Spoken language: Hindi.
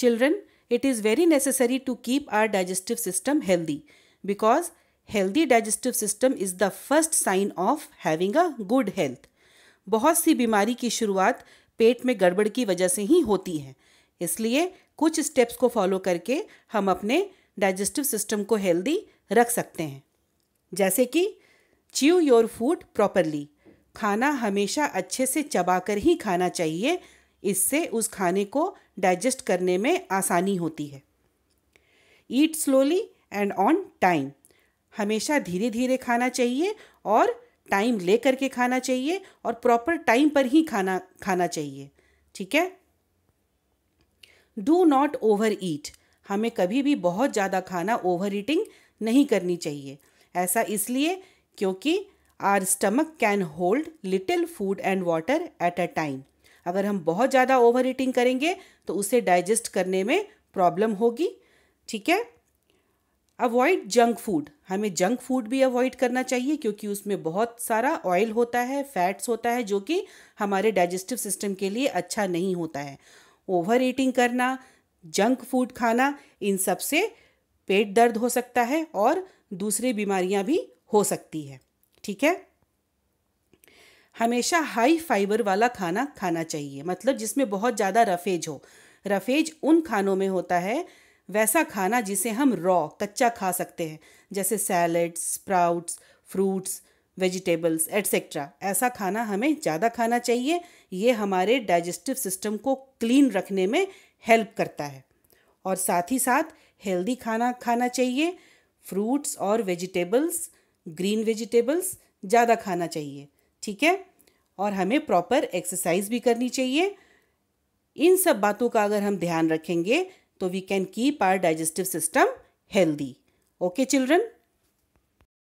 Children, it is very necessary to keep our digestive system healthy because healthy digestive system is the first sign of having a good health. बहुत सी बीमारी की शुरुआत पेट में गड़बड़ की वजह से ही होती है इसलिए कुछ स्टेप्स को फॉलो करके हम अपने डाइजेस्टिव सिस्टम को हेल्दी रख सकते हैं जैसे कि च्यू योर फूड प्रॉपरली खाना हमेशा अच्छे से चबाकर ही खाना चाहिए इससे उस खाने को डाइजेस्ट करने में आसानी होती है eat slowly and on time हमेशा धीरे धीरे खाना चाहिए और टाइम ले करके खाना चाहिए और प्रॉपर टाइम पर ही खाना खाना चाहिए ठीक है डू नॉट ओवर ईट हमें कभी भी बहुत ज़्यादा खाना ओवर ईटिंग नहीं करनी चाहिए ऐसा इसलिए क्योंकि our stomach can hold little food and water at a time अगर हम बहुत ज़्यादा ओवर ईटिंग करेंगे तो उसे डाइजेस्ट करने में प्रॉब्लम होगी ठीक है अवॉइड जंक फूड हमें जंक फूड भी अवॉइड करना चाहिए क्योंकि उसमें बहुत सारा ऑयल होता है फैट्स होता है जो कि हमारे डाइजेस्टिव सिस्टम के लिए अच्छा नहीं होता है ओवर ईटिंग करना जंक फूड खाना इन सब से पेट दर्द हो सकता है और दूसरी बीमारियां भी हो सकती है ठीक है हमेशा हाई फाइबर वाला खाना खाना चाहिए मतलब जिसमें बहुत ज़्यादा रफेज हो रफेज उन खानों में होता है वैसा खाना जिसे हम रॉ कच्चा खा सकते हैं जैसे salads sprouts fruits vegetables etcetera ऐसा खाना हमें ज़्यादा खाना चाहिए ये हमारे डाइजेस्टिव सिस्टम को क्लीन रखने में हेल्प करता है और साथ ही साथ हेल्दी खाना खाना चाहिए फ्रूट्स और वेजिटेबल्स ग्रीन वेजिटेबल्स ज़्यादा खाना चाहिए ठीक है और हमें प्रॉपर एक्सरसाइज भी करनी चाहिए इन सब बातों का अगर हम ध्यान रखेंगे तो we can keep our digestive system healthy okay children